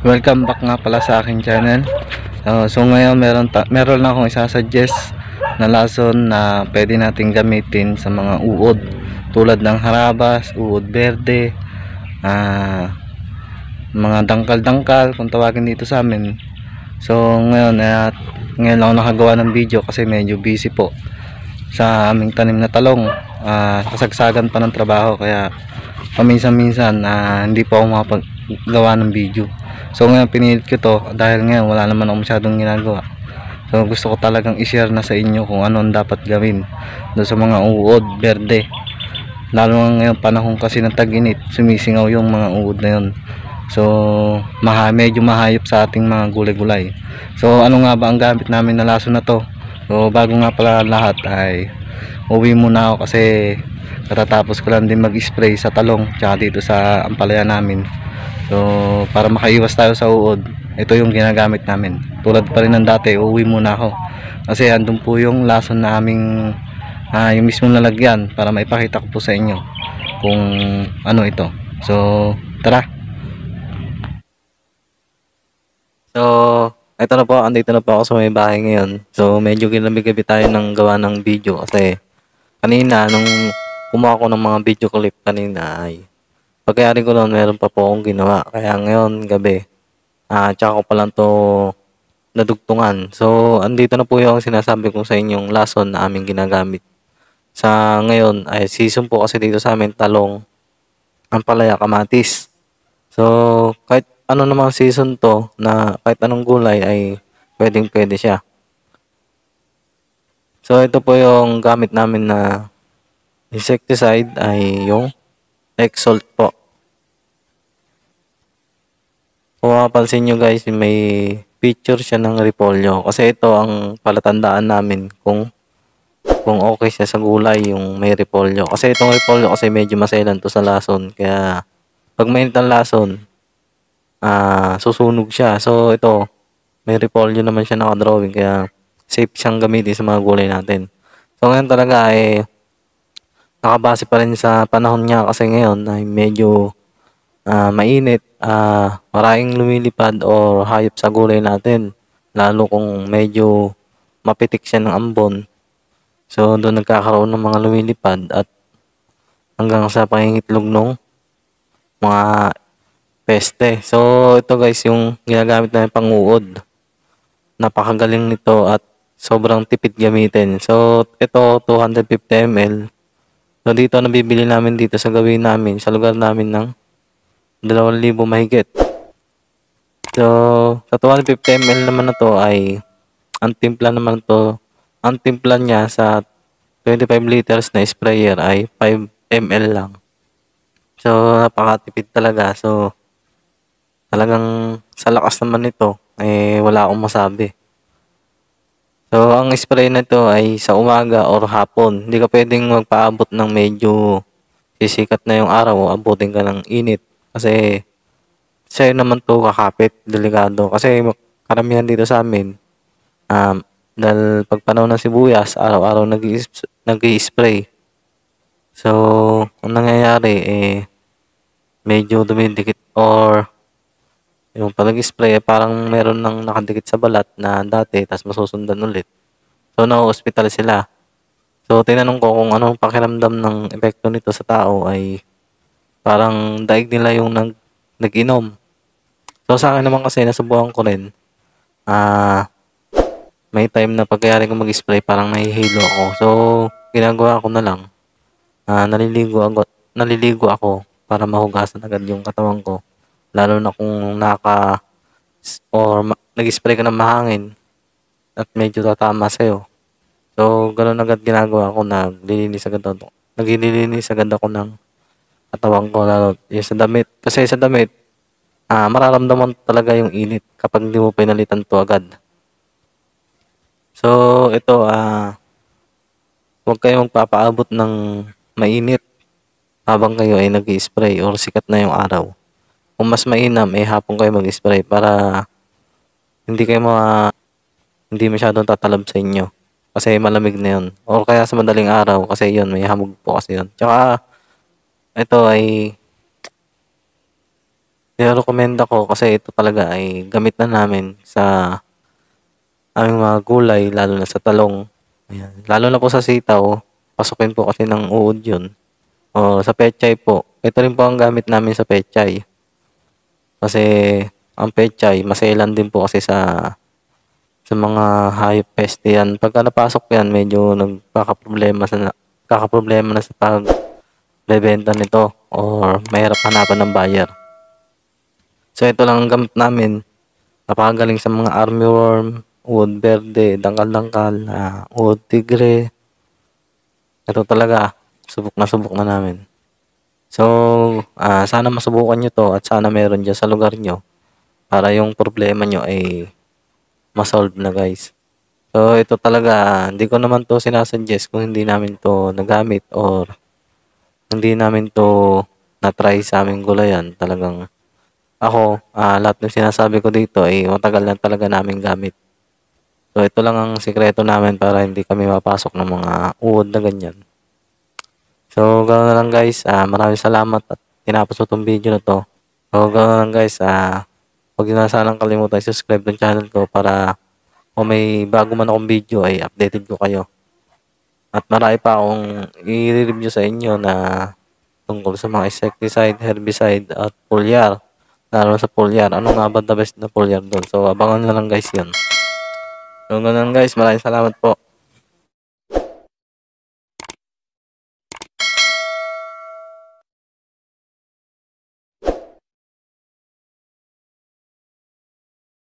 Welcome back nga pala sa aking channel. Uh, so ngayon meron, meron na akong isasuggest na lason na pwede nating gamitin sa mga uod tulad ng harabas, uod berde, uh, mga dangkal-dangkal kung tawagin dito sa amin. So ngayon, at ngayon lang nakagawa ng video kasi medyo busy po sa aming tanim na talong. Uh, kasagsagan pa ng trabaho kaya paminsan-minsan uh, hindi pa ako makapagawa ng video so ngayon pinilit ko to dahil ngayon wala naman ako masyadong ginagawa so gusto ko talagang i-share na sa inyo kung ano ang dapat gawin doon sa mga uod berde lalo nga ngayon panahon kasi ng taginit, sumisingaw yung mga uod na yun so maha, medyo mahayop sa ating mga gulay-gulay so ano nga ba ang gamit namin na laso na to so bago nga pala lahat ay uwi muna ako kasi katatapos ko lang din mag-spray sa talong tsaka dito sa ampalaya namin So, para makaiwas tayo sa uod, ito yung ginagamit namin. Tulad pa rin ng dati, uuwi muna ako. Kasi andun po yung lason na aming, uh, yung mismo nalagyan para maipakita ko po sa inyo kung ano ito. So, tara! So, ito na po, andito na po ako sa may bahay ngayon. So, medyo ginamig tayo ng gawa ng video kasi kanina, nung kumuha ko ng mga video clip kanina ay Pagkayari ko noon, meron pa po akong ginawa. Kaya ngayon, gabi, uh, tsaka ko pa lang to nadugtungan. So, andito na po yung sinasabi ko sa inyong lason na aming ginagamit. Sa ngayon, ay season po kasi dito sa amin talong ang palaya kamatis. So, kahit ano namang season to na kahit anong gulay ay pwedeng pwede siya. So, ito po yung gamit namin na insecticide ay yung Exalt po. Kung mapapansin nyo guys, may picture siya ng repolyo. Kasi ito ang palatandaan namin kung kung okay siya sa gulay yung may repolyo. Kasi itong repolyo kasi medyo maselan to sa lason. Kaya pag mainit ang lason, uh, susunog siya. So ito, may repolyo naman siya nakadrawing. Kaya safe siyang gamitin sa mga gulay natin. So ngayon talaga eh, nakabase pa rin sa panahon niya kasi ngayon ay medyo uh, mainit uh, maraming lumilipad o hayop sa gulay natin. Lalo kung medyo mapitik siya ng ambon. So doon nagkakaroon ng mga lumilipad at hanggang sa pangingitlog nung mga peste. So ito guys yung ginagamit namin panguod. Napakagaling nito at sobrang tipid gamitin. So ito 250 ml. So dito nabibili namin dito sa gawin namin sa lugar namin ng 2,000 mahigit. So, sa 250 ml naman na to ay ang timpla naman to, ang timpla niya sa 25 liters na sprayer ay 5 ml lang. So, napakatipid talaga. So, talagang sa lakas naman nito, eh, wala akong masabi. So, ang spray na to ay sa umaga or hapon. Hindi ka pwedeng magpaabot ng medyo sisikat na yung araw o abutin ka ng init. Kasi, siya naman to kakapit, delikado. Kasi, karamihan dito sa amin, um, dahil pag panahon ng sibuyas, araw-araw nag-i-spray. So, ang nangyayari, eh, medyo dumidikit or yung pag spray eh, parang meron nang nakadikit sa balat na dati, tapos masusundan ulit. So, na-hospital sila. So, tinanong ko kung anong pakiramdam ng epekto nito sa tao ay Parang daig nila yung nag, nag-inom. So sa akin naman kasi nasubukan ko rin. Ah, uh, may time na pagkayari ko mag-spray parang nahihilo ako. So ginagawa ko na lang. uh, naliligo ako, naliligo ako para mahugasan agad yung katawan ko. Lalo na kung naka or ma- nag-spray ka ng mahangin at medyo tatama sa'yo. So, ganun agad ginagawa ko na naglilinis agad ako. Naglilinis agad ako ng katawan ko lalo yung sa damit. Kasi sa damit, ah, mararamdaman talaga yung init kapag hindi mo pinalitan to agad. So, ito, ah, huwag kayong papaabot ng mainit habang kayo ay nag spray or sikat na yung araw. Kung mas mainam, eh hapon kayo mag-spray para hindi kayo ma hindi masyadong tatalab sa inyo kasi malamig na yun. Or kaya sa madaling araw kasi yun, may hamog po kasi yun. Tsaka ito ay nirecommend ako kasi ito talaga ay gamit na namin sa aming mga gulay, lalo na sa talong. Ayan. Lalo na po sa sitaw, pasukin po kasi ng uod yun. O sa pechay po, ito rin po ang gamit namin sa pechay. Kasi ang pechay, maselan din po kasi sa sa mga hayop pest yan. Pagka napasok yan, medyo nagkakaproblema sa kakaproblema na sa pag bebenta nito or mahirap hanapan ng buyer. So ito lang ang gamit namin. Napakagaling sa mga army worm, wood verde, dangkal-dangkal, uh, wood tigre. Ito talaga, subok na subok na namin. So, uh, sana masubukan nyo to at sana meron dyan sa lugar nyo para yung problema nyo ay masolve na guys. So, ito talaga, hindi ko naman to sinasuggest kung hindi namin to nagamit or hindi namin to na-try sa aming gulayan. Talagang ako, uh, lahat ng sinasabi ko dito ay eh, matagal lang talaga namin gamit. So ito lang ang sikreto namin para hindi kami mapasok ng mga uod na ganyan. So ganoon na lang guys, uh, maraming salamat at tinapos ko itong video na to. So ganoon lang guys, uh, huwag nyo na sanang kalimutan subscribe ng channel ko para kung may bago man akong video ay updated ko kayo. At marami pa akong i-review sa inyo na tungkol sa mga insecticide, herbicide at foliar. Lalo sa foliar. Ano nga ba the best na foliar doon? So abangan na lang guys yun. So ganun guys, maraming salamat po.